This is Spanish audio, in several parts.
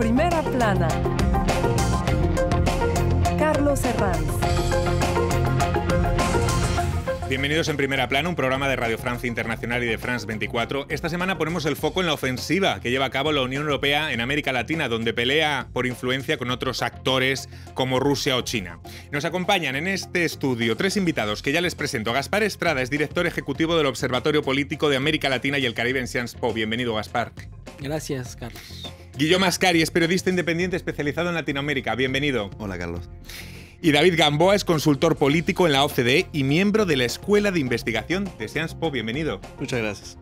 Primera plana. Carlos Herranz. Bienvenidos en Primera Plana, un programa de Radio Francia Internacional y de France 24. Esta semana ponemos el foco en la ofensiva que lleva a cabo la Unión Europea en América Latina, donde pelea por influencia con otros actores como Rusia o China. Nos acompañan en este estudio tres invitados que ya les presento. Gaspar Estrada es director ejecutivo del Observatorio Político de América Latina y el Caribe en Sciences Po. Bienvenido, Gaspar. Gracias, Carlos. Guillermo Ascari es periodista independiente especializado en Latinoamérica. Bienvenido. Hola, Carlos. Y David Gamboa es consultor político en la OCDE y miembro de la Escuela de Investigación de Seanspo. Po. Bienvenido. Muchas gracias.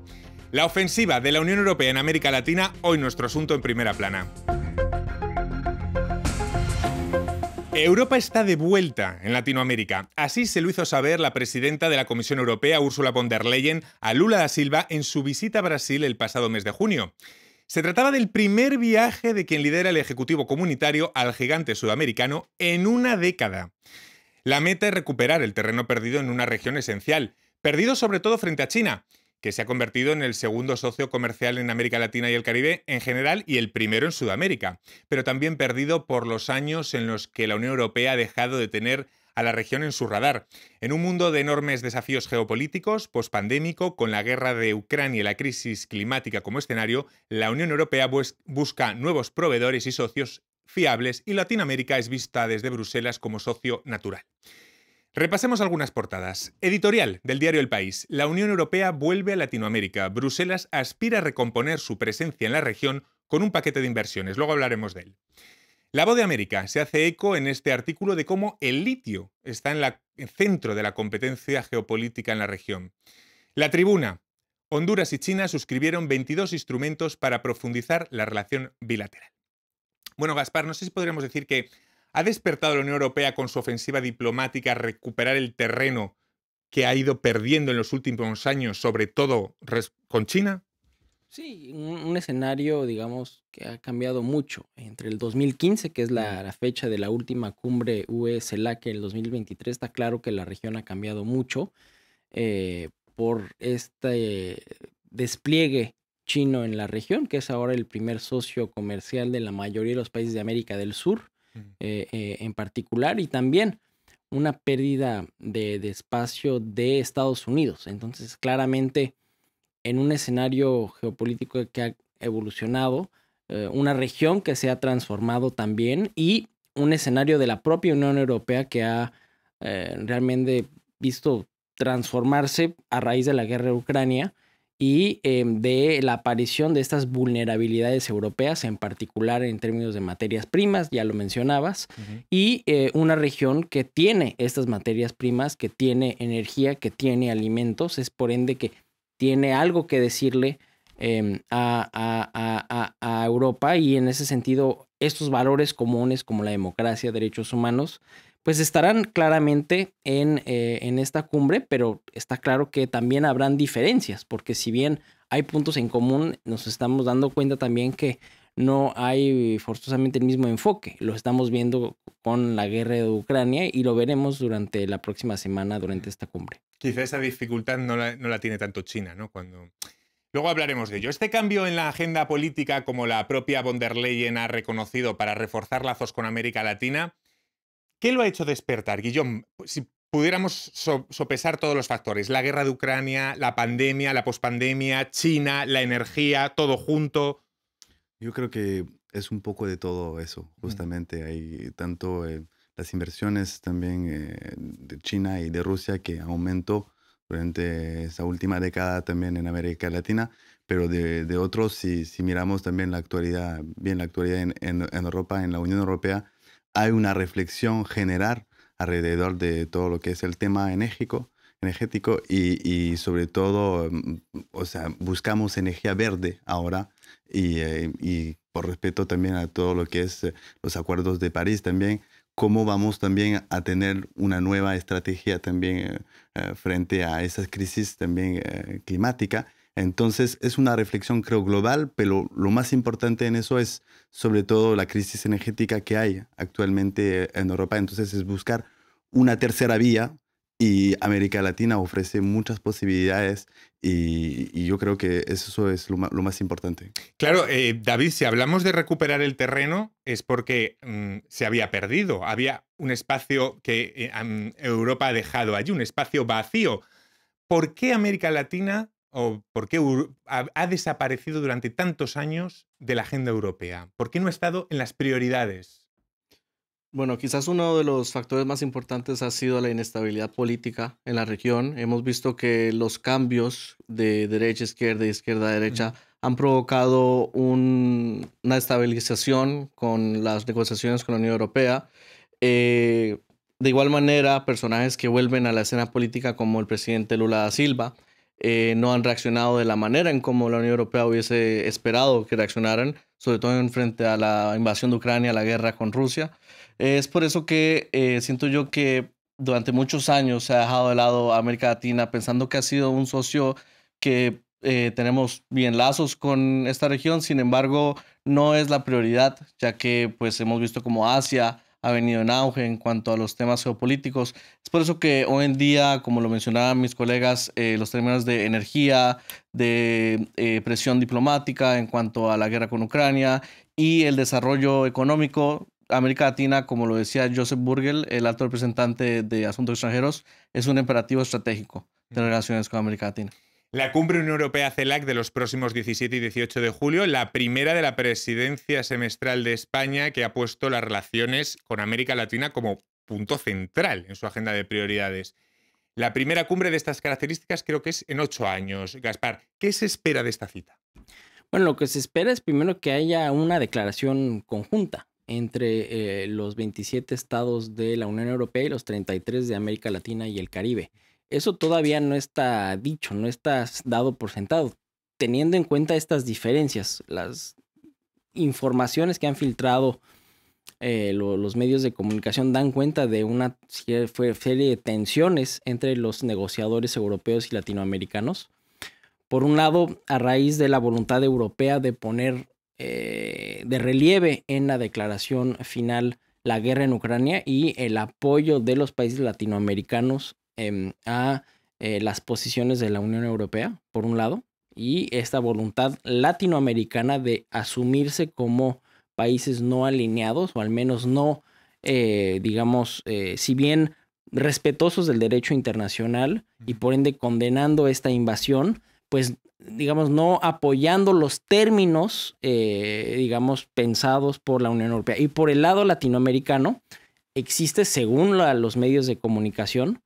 La ofensiva de la Unión Europea en América Latina, hoy nuestro asunto en primera plana. Europa está de vuelta en Latinoamérica. Así se lo hizo saber la presidenta de la Comisión Europea, Ursula von der Leyen, a Lula da Silva en su visita a Brasil el pasado mes de junio. Se trataba del primer viaje de quien lidera el Ejecutivo Comunitario al gigante sudamericano en una década. La meta es recuperar el terreno perdido en una región esencial, perdido sobre todo frente a China, que se ha convertido en el segundo socio comercial en América Latina y el Caribe en general y el primero en Sudamérica, pero también perdido por los años en los que la Unión Europea ha dejado de tener a la región en su radar. En un mundo de enormes desafíos geopolíticos, pospandémico, con la guerra de Ucrania y la crisis climática como escenario, la Unión Europea busca nuevos proveedores y socios fiables y Latinoamérica es vista desde Bruselas como socio natural. Repasemos algunas portadas. Editorial del diario El País. La Unión Europea vuelve a Latinoamérica. Bruselas aspira a recomponer su presencia en la región con un paquete de inversiones. Luego hablaremos de él. La Voz de América se hace eco en este artículo de cómo el litio está en el centro de la competencia geopolítica en la región. La tribuna. Honduras y China suscribieron 22 instrumentos para profundizar la relación bilateral. Bueno, Gaspar, no sé si podríamos decir que ha despertado la Unión Europea con su ofensiva diplomática a recuperar el terreno que ha ido perdiendo en los últimos años, sobre todo con China. Sí, un, escenario, digamos, que ha cambiado mucho entre el 2015, que es la, fecha de la última cumbre UE-CELAC, el 2023. Está claro que la región ha cambiado mucho eh, por este despliegue chino en la región, que es ahora el primer socio comercial de la mayoría de los países de América del Sur eh, eh, en particular, y también una pérdida de espacio de Estados Unidos. Entonces, claramente en un escenario geopolítico que ha evolucionado, eh, una región que se ha transformado también y un escenario de la propia Unión Europea que ha eh, realmente visto transformarse a raíz de la guerra de Ucrania y eh, de la aparición de estas vulnerabilidades europeas, en particular en términos de materias primas, ya lo mencionabas, y una región que tiene estas materias primas, que tiene energía, que tiene alimentos, es por ende que tiene algo que decirle em, a, a, Europa y en ese sentido estos valores comunes como la democracia, derechos humanos, pues estarán claramente en, eh, en esta cumbre, pero está claro que también habrán diferencias, porque si bien hay puntos en común, nos estamos dando cuenta también que no hay forzosamente el mismo enfoque. Lo estamos viendo con la guerra de Ucrania y lo veremos durante la próxima semana, durante esta cumbre. Quizá esa dificultad no la, tiene tanto China, ¿no? Cuando... Luego hablaremos de ello. Este cambio en la agenda política, como la propia von der Leyen ha reconocido para reforzar lazos con América Latina, ¿qué lo ha hecho despertar, Guillón? Si pudiéramos sopesar todos los factores, la guerra de Ucrania, la pandemia, la pospandemia, China, la energía, todo junto, yo creo que es un poco de todo eso, justamente. Hay tanto eh, las inversiones también eh, de China y de Rusia que aumentó durante esa última década también en América Latina, pero de, otros, si, miramos también la actualidad, bien la actualidad en, Europa, en la Unión Europea, hay una reflexión general alrededor de todo lo que es el tema en México, energético y, sobre todo, mm, o sea, buscamos energía verde ahora eh, y, por respeto también a todo lo que es eh, los acuerdos de París también, cómo vamos también a tener una nueva estrategia también eh, frente a esas crisis también climática. Entonces es una reflexión creo global, pero lo más importante en eso es sobre todo la crisis energética que hay actualmente en Europa. Entonces es buscar una tercera vía y América Latina ofrece muchas posibilidades y, yo creo que eso es lo, más importante. Claro, eh, David, si hablamos de recuperar el terreno es porque mm, se había perdido, había un espacio que eh, Europa ha dejado allí, un espacio vacío. ¿Por qué América Latina o por qué ha desaparecido durante tantos años de la agenda europea? ¿Por qué no ha estado en las prioridades bueno, quizás uno de los factores más importantes ha sido la inestabilidad política en la región. Hemos visto que los cambios de derecha a izquierda y izquierda a derecha han provocado una estabilización con las negociaciones con la Unión Europea. Eh, de igual manera, personajes que vuelven a la escena política como el presidente Lula da Silva, eh, no han reaccionado de la manera en como la Unión Europea hubiese esperado que reaccionaran, sobre todo en frente a la invasión de Ucrania, la guerra con Rusia. es por eso que eh, siento yo que durante muchos años se ha dejado de lado a América Latina pensando que ha sido un socio que eh, tenemos bien lazos con esta región, sin embargo no es la prioridad, ya que pues hemos visto como Asia, ha venido en auge en cuanto a los temas geopolíticos. Es por eso que hoy en día, como lo mencionaban mis colegas, eh, los términos de energía, de eh, presión diplomática en cuanto a la guerra con Ucrania y el desarrollo económico. América Latina, como lo decía Joseph Burgel, el alto representante de Asuntos Extranjeros, es un imperativo estratégico de relaciones con América Latina. La cumbre Unión Europea-CELAC de los próximos 17 y 18 de julio, la primera de la presidencia semestral de España que ha puesto las relaciones con América Latina como punto central en su agenda de prioridades. La primera cumbre de estas características creo que es en ocho años. Gaspar, ¿qué se espera de esta cita? Bueno, lo que se espera es primero que haya una declaración conjunta entre eh, los 27 estados de la Unión Europea y los 33 de América Latina y el Caribe. Eso todavía no está dicho, no está dado por sentado. Teniendo en cuenta estas diferencias, las informaciones que han filtrado eh, los medios de comunicación dan cuenta de una serie de tensiones entre los negociadores europeos y latinoamericanos. Por un lado, a raíz de la voluntad europea de poner eh, de relieve en la declaración final la guerra en Ucrania y el apoyo de los países latinoamericanos Em, a eh, las posiciones de la Unión Europea, por un lado, y esta voluntad latinoamericana de asumirse como países no alineados, o al menos no, eh, digamos, eh, si bien respetuosos del derecho internacional y por ende condenando esta invasión, pues digamos, no apoyando los términos, digamos, pensados por la Unión Europea. Y por el lado latinoamericano, existe, según los medios de comunicación,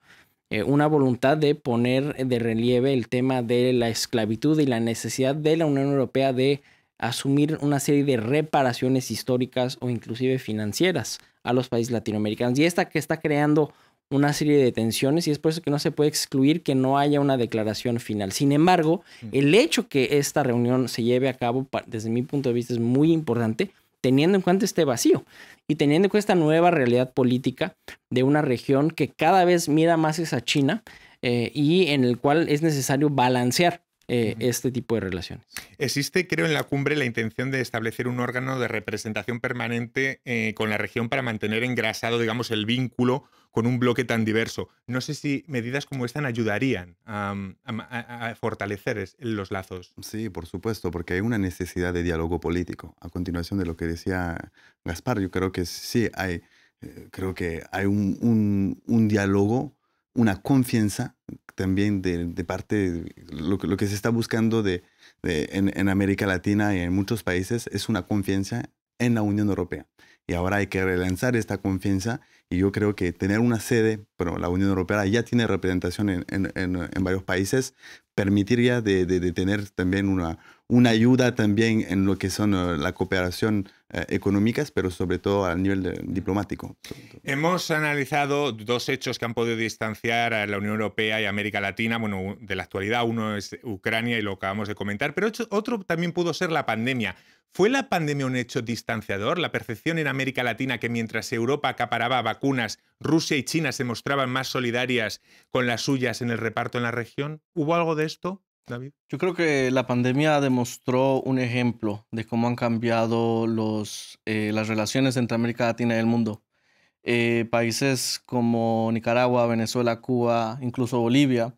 eh, una voluntad de poner de relieve el tema de la esclavitud y la necesidad de la Unión Europea de asumir una serie de reparaciones históricas o inclusive financieras a los países latinoamericanos. Y esta que está creando una serie de tensiones y es por eso que no se puede excluir que no haya una declaración final. Sin embargo, mm. el hecho que esta reunión se lleve a cabo, desde mi punto de vista, es muy importante teniendo en cuenta este vacío y teniendo en cuenta esta nueva realidad política de una región que cada vez mira más esa China eh, y en el cual es necesario balancear eh, este tipo de relaciones. Existe, creo, en la cumbre la intención de establecer un órgano de representación permanente eh, con la región para mantener engrasado, digamos, el vínculo con un bloque tan diverso. No sé si medidas como esta ayudarían a, fortalecer los lazos. Sí, por supuesto, porque hay una necesidad de diálogo político. A continuación de lo que decía Gaspar, yo creo que sí, hay, eh, creo que hay un, un diálogo, una confianza también de, parte, lo, que se está buscando de, en, América Latina y en muchos países es una confianza en la Unión Europea. Y ahora hay que relanzar esta confianza y yo creo que tener una sede, pero la Unión Europea ya tiene representación en, en varios países, permitiría de, tener también una, una ayuda también en lo que son eh, la cooperación eh, económicas, pero sobre todo a nivel diplomático. Hemos analizado dos hechos que han podido distanciar a la Unión Europea y América Latina, bueno, de la actualidad. Uno es Ucrania y lo acabamos de comentar, pero otro también pudo ser la pandemia. ¿Fue la pandemia un hecho distanciador? La percepción en América Latina que mientras Europa acaparaba vacunas, Rusia y China se mostraban más solidarias con las suyas en el reparto en la región. ¿Hubo algo de esto? Yo creo que la pandemia demostró un ejemplo de cómo han cambiado los, eh, las relaciones entre América Latina y el mundo. Eh, países como Nicaragua, Venezuela, Cuba, incluso Bolivia,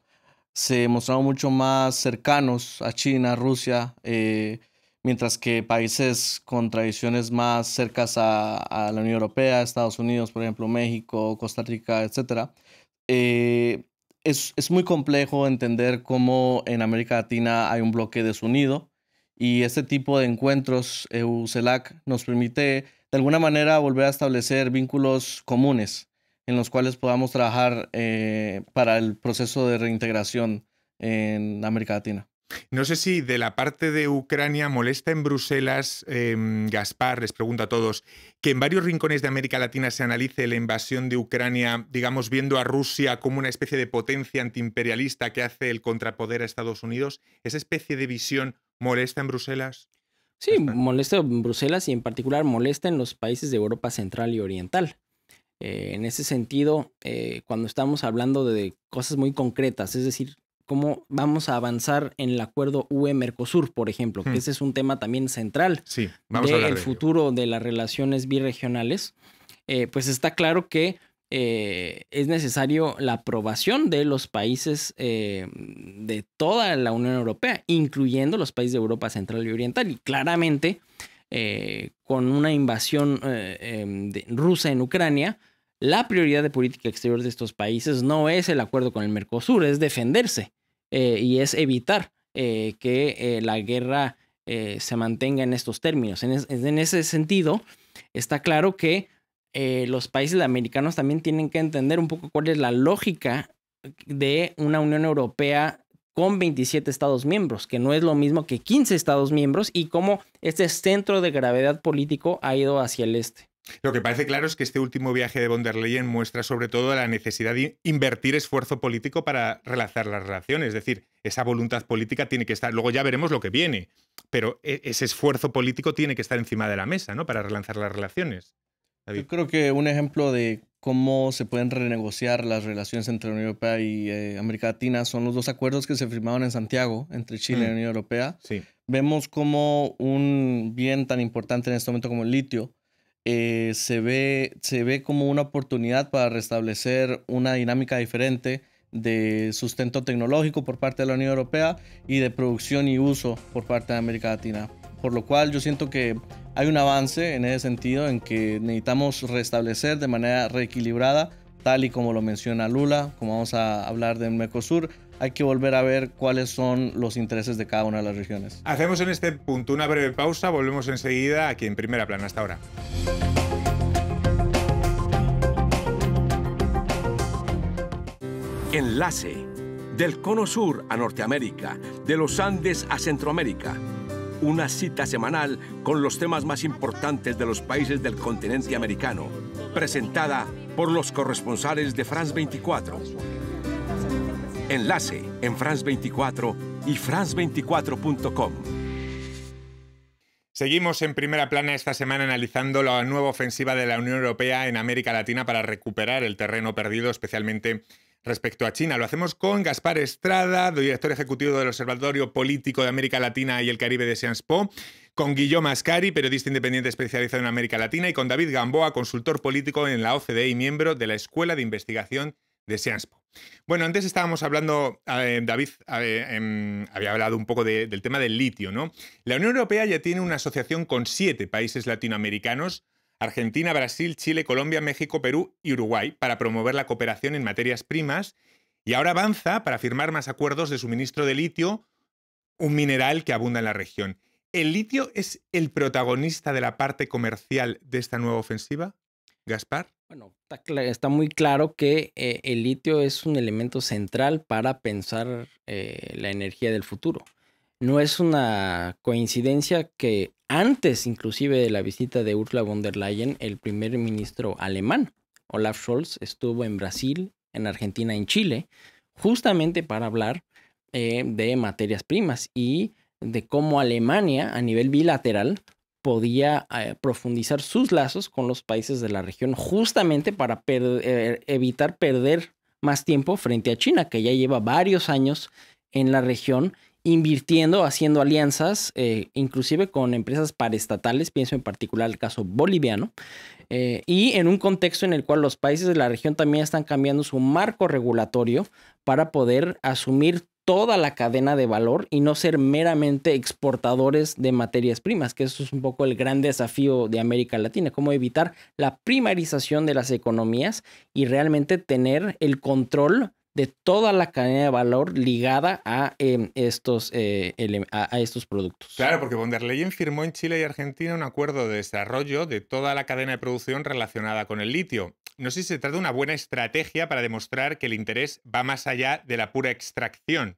se mostraron mucho más cercanos a China, Rusia, eh, mientras que países con tradiciones más cercas a, la Unión Europea, Estados Unidos, por ejemplo, México, Costa Rica, etc., es, muy complejo entender cómo en América Latina hay un bloque desunido y este tipo de encuentros, EUCELAC, eh, nos permite de alguna manera volver a establecer vínculos comunes en los cuales podamos trabajar eh, para el proceso de reintegración en América Latina. No sé si de la parte de Ucrania molesta en Bruselas, em, Gaspar, les pregunto a todos, que en varios rincones de América Latina se analice la invasión de Ucrania, digamos, viendo a Rusia como una especie de potencia antiimperialista que hace el contrapoder a Estados Unidos. ¿Esa especie de visión molesta en Bruselas? Sí, molesta en Bruselas y en particular molesta en los países de Europa Central y Oriental. Eh, en ese sentido, eh, cuando estamos hablando de cosas muy concretas, es decir, cómo vamos a avanzar en el acuerdo UE-Mercosur, por ejemplo, que hmm. ese es un tema también central del futuro de las relaciones biregionales, eh, pues está claro que eh, es necesario la aprobación de los países eh, de toda la Unión Europea, incluyendo los países de Europa Central y Oriental. Y claramente, con una invasión em, rusa en Ucrania, la prioridad de política exterior de estos países no es el acuerdo con el Mercosur, es defenderse eh, y es evitar eh, que eh, la guerra se mantenga en estos términos. En, en ese sentido, está claro que los países americanos también tienen que entender un poco cuál es la lógica de una Unión Europea con 27 estados miembros, que no es lo mismo que 15 estados miembros, y cómo este centro de gravedad político ha ido hacia el este. Lo que parece claro es que este último viaje de von der Leyen muestra sobre todo la necesidad de invertir esfuerzo político para relanzar las relaciones. Es decir, esa voluntad política tiene que estar. Luego ya veremos lo que viene, pero e, ese esfuerzo político tiene que estar encima de la mesa, ¿no? Para relanzar las relaciones. Yo creo que un ejemplo de cómo se pueden renegociar las relaciones entre la Unión Europea y eh, América Latina son los dos acuerdos que se firmaron en Santiago entre Chile y la mm. Unión Europea. Vemos cómo un bien tan importante en este momento como el litio eh, se, ve, se ve como una oportunidad para restablecer una dinámica diferente de sustento tecnológico por parte de la Unión Europea y de producción y uso por parte de América Latina. Por lo cual yo siento que hay un avance en ese sentido en que necesitamos restablecer de manera reequilibrada, tal y como lo menciona Lula, como vamos a hablar del Mercosur, hay que volver a ver cuáles son los intereses de cada una de las regiones. Hacemos en este punto una breve pausa, volvemos enseguida aquí en primera plana hasta ahora. Enlace del Cono Sur a Norteamérica, de los Andes a Centroamérica. Una cita semanal con los temas más importantes de los países del continente americano, presentada por los corresponsales de France 24. Enlace en France 24 y France24.com. Seguimos en primera plana esta semana analizando la nueva ofensiva de la Unión Europea en América Latina para recuperar el terreno perdido, especialmente respecto a China. Lo hacemos con Gaspar Estrada, director ejecutivo del Observatorio Político de América Latina y el Caribe de Sciences Po, con Guillaume Ascari, periodista independiente especializado en América Latina, y con David Gamboa, consultor político en la OCDE y miembro de la Escuela de Investigación de Sciences Po. Bueno, antes estábamos hablando, eh, David eh, em, había hablado un poco del tema del litio, ¿no? La Unión Europea ya tiene una asociación con siete países latinoamericanos, Argentina, Brasil, Chile, Colombia, México, Perú y Uruguay, para promover la cooperación en materias primas y ahora avanza para firmar más acuerdos de suministro de litio, un mineral que abunda en la región. ¿El litio es el protagonista de la parte comercial de esta nueva ofensiva? Gaspar. Bueno, está, muy claro que eh, el litio es un elemento central para pensar eh, la energía del futuro. No es una coincidencia que antes inclusive de la visita de Ursula von der Leyen, el primer ministro alemán, Olaf Scholz, estuvo en Brasil, en Argentina, en Chile, justamente para hablar eh, de materias primas y de cómo Alemania a nivel bilateral podía eh, profundizar sus lazos con los países de la región justamente para eh, evitar perder más tiempo frente a China, que ya lleva varios años en la región invirtiendo, haciendo alianzas, eh, inclusive con empresas paraestatales, pienso en particular el caso boliviano, y en un contexto en el cual los países de la región también están cambiando su marco regulatorio para poder asumir toda la cadena de valor y no ser meramente exportadores de materias primas, que eso es un poco el gran desafío de América Latina, cómo evitar la primarización de las economías y realmente tener el control de toda la cadena de valor ligada a, em, estos, eh, a, estos productos. Claro, porque von der Leyen firmó en Chile y Argentina un acuerdo de desarrollo de toda la cadena de producción relacionada con el litio no sé si se trata de una buena estrategia para demostrar que el interés va más allá de la pura extracción,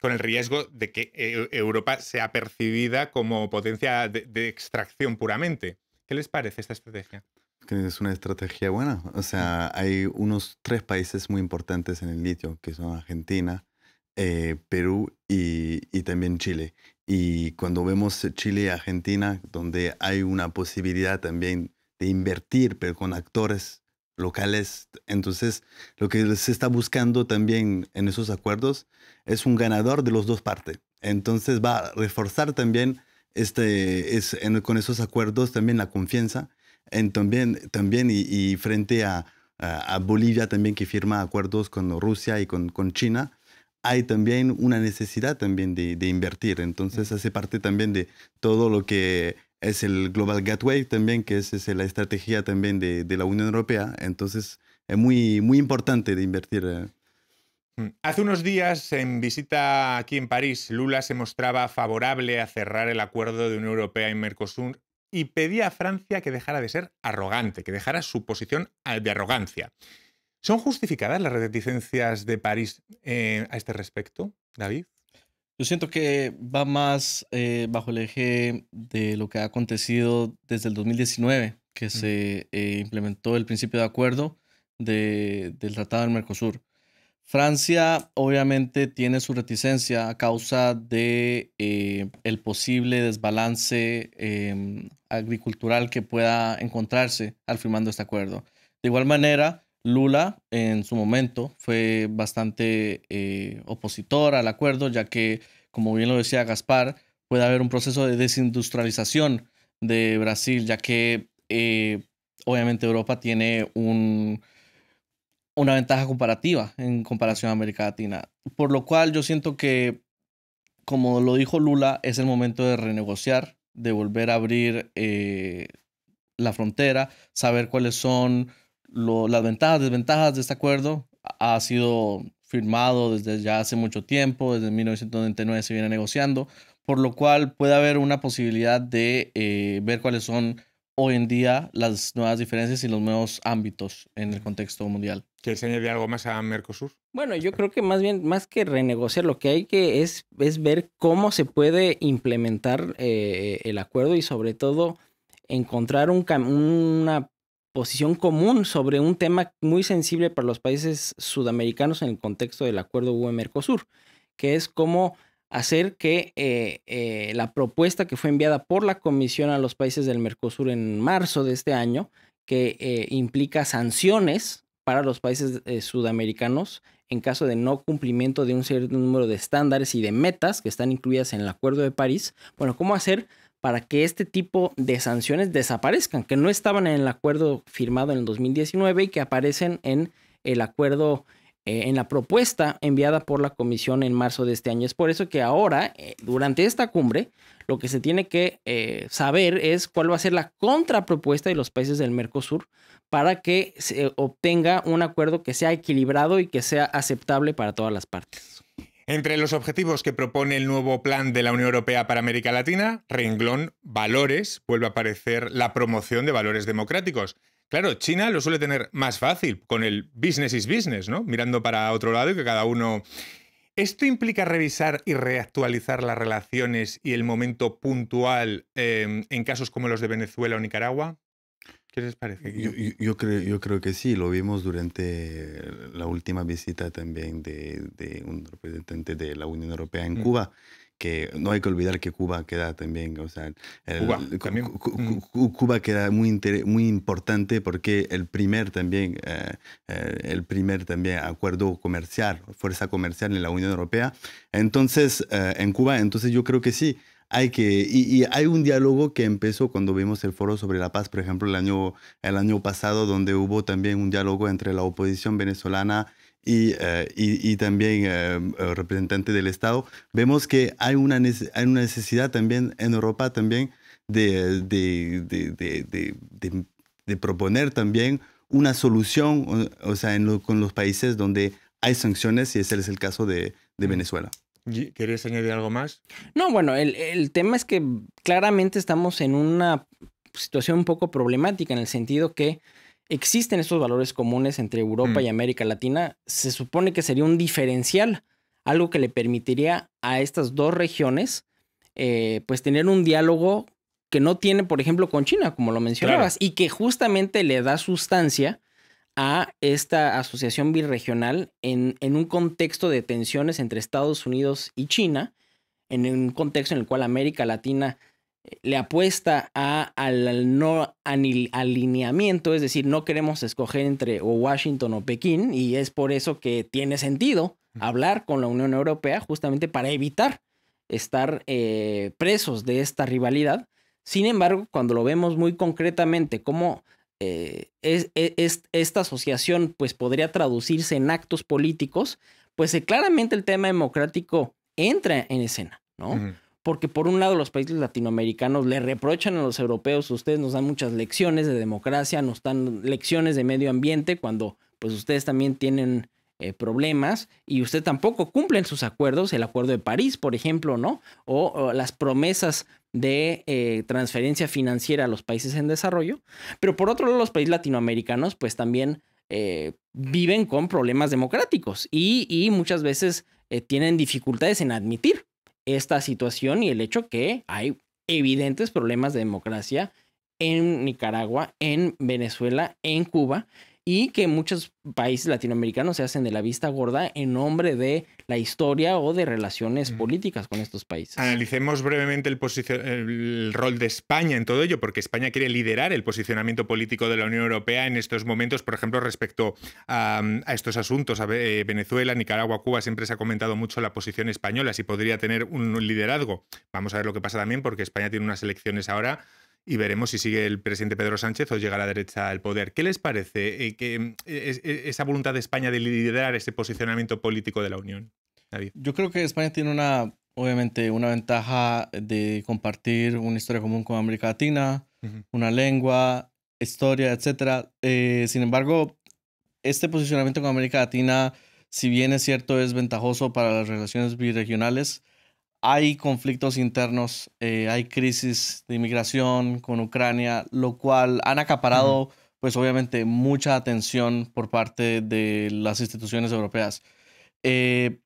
con el riesgo de que eh, Europa sea percibida como potencia de, extracción puramente. ¿Qué les parece esta estrategia? es una estrategia buena. O sea, hay unos tres países muy importantes en el litio, que son Argentina, eh, Perú y, y también Chile. Y cuando vemos Chile y Argentina, donde hay una posibilidad también de invertir, pero con actores locales. Entonces, lo que se está buscando también en esos acuerdos es un ganador de los dos partes. Entonces, va a reforzar también este, es, con esos acuerdos también la confianza en, también, también y, frente a, Bolivia también que firma acuerdos con Rusia y con, con China hay también una necesidad también de invertir. Entonces hace parte también de todo lo que es el Global Gateway también, que es la estrategia también de, la Unión Europea. Entonces, es muy, muy importante de invertir. Eh. Mm. Hace unos días, en visita aquí en París, Lula se mostraba favorable a cerrar el acuerdo de Unión Europea y Mercosur y pedía a Francia que dejara de ser arrogante, que dejara su posición de arrogancia. ¿Son justificadas las reticencias de París eh, a este respecto, David? Yo siento que va más eh, bajo el eje de lo que ha acontecido desde el 2019, que mm. se eh, implementó el principio de acuerdo del Tratado del Mercosur. Francia obviamente tiene su reticencia a causa de eh, el posible desbalance em, agricultural que pueda encontrarse al firmando este acuerdo. De igual manera, Lula en su momento fue bastante eh, opositor al acuerdo, ya que, como bien lo decía Gaspar, puede haber un proceso de desindustrialización de Brasil, ya que eh, obviamente Europa tiene un, una ventaja comparativa en comparación a América Latina. Por lo cual yo siento que, como lo dijo Lula, es el momento de renegociar, de volver a abrir eh, la frontera, saber cuáles son lo, las ventajas, desventajas de este acuerdo ha sido firmado desde ya hace mucho tiempo, desde 1999 se viene negociando, por lo cual puede haber una posibilidad de eh, ver cuáles son hoy en día las nuevas diferencias y los nuevos ámbitos en el contexto mundial. ¿Quieres añadir algo más a Mercosur? Bueno, yo creo que más bien, más que renegociar, lo que hay que es, es ver cómo se puede implementar eh, el acuerdo y sobre todo encontrar un, una posición común sobre un tema muy sensible para los países sudamericanos en el contexto del acuerdo UE-Mercosur, que es cómo hacer que eh, eh, la propuesta que fue enviada por la Comisión a los países del Mercosur en marzo de este año, que eh, implica sanciones para los países sudamericanos en caso de no cumplimiento de un cierto número de estándares y de metas que están incluidas en el Acuerdo de París, bueno, cómo hacer para que este tipo de sanciones desaparezcan, que no estaban en el acuerdo firmado en el 2019 y que aparecen en el acuerdo, eh, en la propuesta enviada por la Comisión en marzo de este año. Es por eso que ahora, eh, durante esta cumbre, lo que se tiene que eh, saber es cuál va a ser la contrapropuesta de los países del Mercosur para que se obtenga un acuerdo que sea equilibrado y que sea aceptable para todas las partes. Entre los objetivos que propone el nuevo plan de la Unión Europea para América Latina, renglón valores, vuelve a aparecer la promoción de valores democráticos. Claro, China lo suele tener más fácil con el business is business, ¿no? Mirando para otro lado y que cada uno... ¿Esto implica revisar y reactualizar las relaciones y el momento puntual eh, en casos como los de Venezuela o Nicaragua? ¿Qué les parece? Yo, yo, creo, yo creo que sí, lo vimos durante la última visita también de, de un representante de la Unión Europea en mm. Cuba que no hay que olvidar que Cuba queda también, o sea, mm. Cuba, queda muy, muy importante porque el primer también, eh, eh, el primer también acuerdo comercial, fuerza comercial en la Unión Europea, entonces eh, en Cuba, entonces yo creo que sí, hay que, y, hay un diálogo que empezó cuando vimos el foro sobre la paz, por ejemplo, el año, el año pasado, donde hubo también un diálogo entre la oposición venezolana y, eh, y, también em, eh, representantes del Estado. Vemos que hay una, hay una necesidad también en Europa también de, de, de, de proponer también una solución, o, sea, con los países donde hay sanciones y ese es el caso de Venezuela. ¿Querías añadir algo más? No, bueno, el, tema es que claramente estamos en una situación un poco problemática en el sentido que existen estos valores comunes entre Europa mm. y América Latina. Se supone que sería un diferencial, algo que le permitiría a estas dos regiones eh, pues tener un diálogo que no tiene, por ejemplo, con China, como lo mencionabas, y que justamente le da sustancia a esta asociación birregional en, en, un contexto de tensiones entre Estados Unidos y China, en un contexto en el cual América Latina eh, le apuesta al no alineamiento, es decir, no queremos escoger entre Washington o Pekín, y es por eso que tiene sentido hablar con la Unión Europea justamente para evitar estar eh, presos de esta rivalidad. Sin embargo, cuando lo vemos muy concretamente, como... Eh, es, e, esta asociación pues podría traducirse en actos políticos, pues eh, claramente el tema democrático entra en escena, ¿no? Porque por un lado los países latinoamericanos le reprochan a los europeos, ustedes nos dan muchas lecciones de democracia, nos dan lecciones de medio ambiente, cuando pues ustedes también tienen eh, problemas y usted tampoco cumplen sus acuerdos, el Acuerdo de París, por ejemplo, ¿no? o las promesas de eh, transferencia financiera a los países en desarrollo, pero por otro lado los países latinoamericanos pues también eh, viven con problemas democráticos y, muchas veces eh, tienen dificultades en admitir esta situación y el hecho que hay evidentes problemas de democracia en Nicaragua, en Venezuela, en Cuba y que muchos países latinoamericanos se hacen de la vista gorda en nombre de la historia o de relaciones políticas con estos países. Analicemos brevemente el, rol de España en todo ello, porque España quiere liderar el posicionamiento político de la Unión Europea en estos momentos, por ejemplo, respecto a, estos asuntos, a eh, Venezuela, Nicaragua, Cuba, siempre se ha comentado mucho la posición española, si podría tener un liderazgo. Vamos a ver lo que pasa también, porque España tiene unas elecciones ahora y veremos si sigue el presidente Pedro Sánchez o llega a la derecha al poder. ¿Qué les parece eh, que mm, e, e, esa voluntad de España de liderar ese posicionamiento político de la Unión? Yo creo que España tiene una, obviamente, una ventaja de compartir una historia común con América Latina, una lengua, historia, etc. Eh, sin embargo, este posicionamiento con América Latina, si bien es cierto, es ventajoso para las relaciones biregionales, hay conflictos internos, eh, hay crisis de inmigración con Ucrania, lo cual han acaparado, pues obviamente, mucha atención por parte de las instituciones europeas. Eh,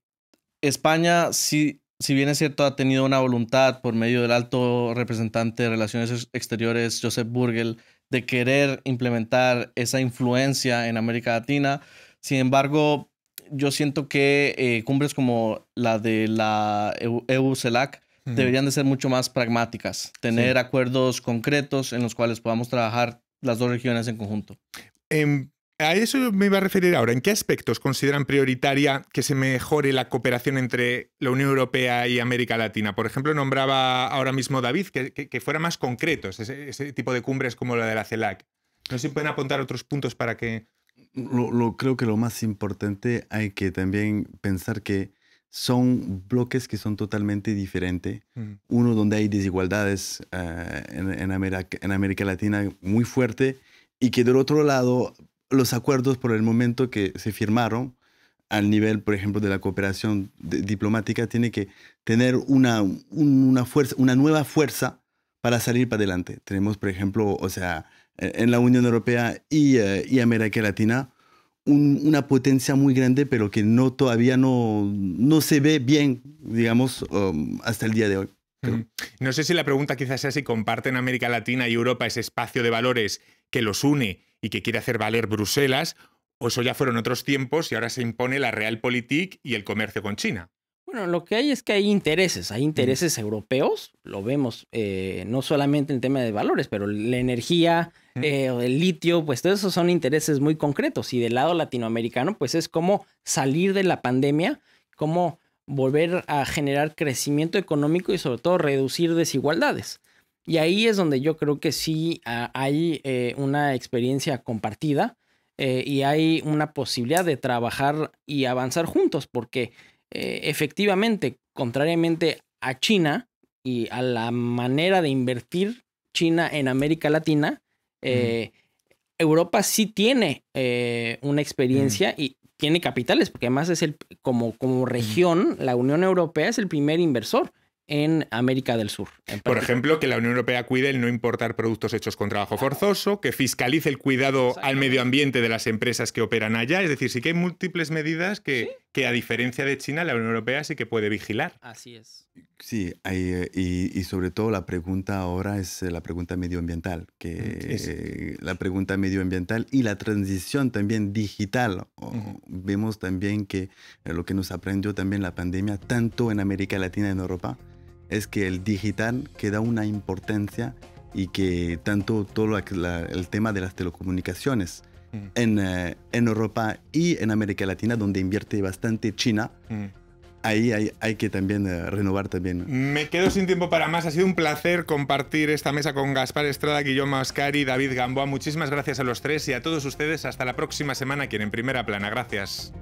España, si, si bien es cierto, ha tenido una voluntad por medio del alto representante de Relaciones Exteriores, Josep Burgel, de querer implementar esa influencia en América Latina. Sin embargo, yo siento que eh, cumbres como la de la EU-CELAC deberían de ser mucho más pragmáticas, tener acuerdos concretos en los cuales podamos trabajar las dos regiones en conjunto. Em, a eso me iba a referir ahora. ¿En qué aspectos consideran prioritaria que se mejore la cooperación entre la Unión Europea y América Latina? Por ejemplo, nombraba ahora mismo David que, que, fuera más concretos ese, ese tipo de cumbres como la de la CELAC. No sé si pueden apuntar otros puntos para que lo, creo que lo más importante hay que también pensar que son bloques que son totalmente diferentes. Mm. Uno donde hay desigualdades eh, en, en, América, en, América, Latina muy fuerte y que del otro lado los acuerdos por el momento que se firmaron al nivel, por ejemplo, de la cooperación diplomática, tiene que tener una, una, fuerza, una nueva fuerza para salir para adelante. Tenemos, por ejemplo, o sea, eh, en la Unión Europea y, eh, América Latina una potencia muy grande, pero que no todavía no, se ve bien, digamos, um, hasta el día de hoy. No sé si la pregunta quizás sea si comparten América Latina y Europa ese espacio de valores que los une y que quiere hacer valer Bruselas, o eso ya fueron otros tiempos y ahora se impone la realpolitik y el comercio con China. Bueno, lo que hay es que hay intereses, hay intereses europeos, lo vemos eh, no solamente en tema de valores, pero la energía, eh, El litio, pues todos esos son intereses muy concretos. Y del lado latinoamericano, pues es cómo salir de la pandemia, cómo volver a generar crecimiento económico y sobre todo reducir desigualdades. Y ahí es donde yo creo que sí hay eh, una experiencia compartida eh, y hay una posibilidad de trabajar y avanzar juntos, porque efectivamente, contrariamente a China y a la manera de invertir China en América Latina, eh, Europa sí tiene eh, una experiencia y tiene capitales, porque además es el, como, como región, la Unión Europea es el primer inversor en América del Sur. Por ejemplo, que la Unión Europea cuide el no importar productos hechos con trabajo forzoso, que fiscalice el cuidado al medio ambiente de las empresas que operan allá. Es decir, sí que hay múltiples medidas que, que a diferencia de China, la Unión Europea sí que puede vigilar. Así es. Sí, eh, y, y, sobre todo la pregunta ahora es eh, la pregunta medioambiental, que la pregunta medioambiental y la transición también digital. Vemos también que eh, lo que nos aprendió también la pandemia, tanto en América Latina y en Europa, es que el digital queda una importancia y que tanto todo el tema de las telecomunicaciones, eh, en, Europa y en América Latina, donde invierte bastante China. Mm. Ahí hay, hay, que también eh, renovar también. Me quedo sin tiempo para más. Ha sido un placer compartir esta mesa con Gaspar Estrada, Ascari Mascari, David Gamboa. Muchísimas gracias a los tres y a todos ustedes. Hasta la próxima semana aquí en Primera Plana. Gracias.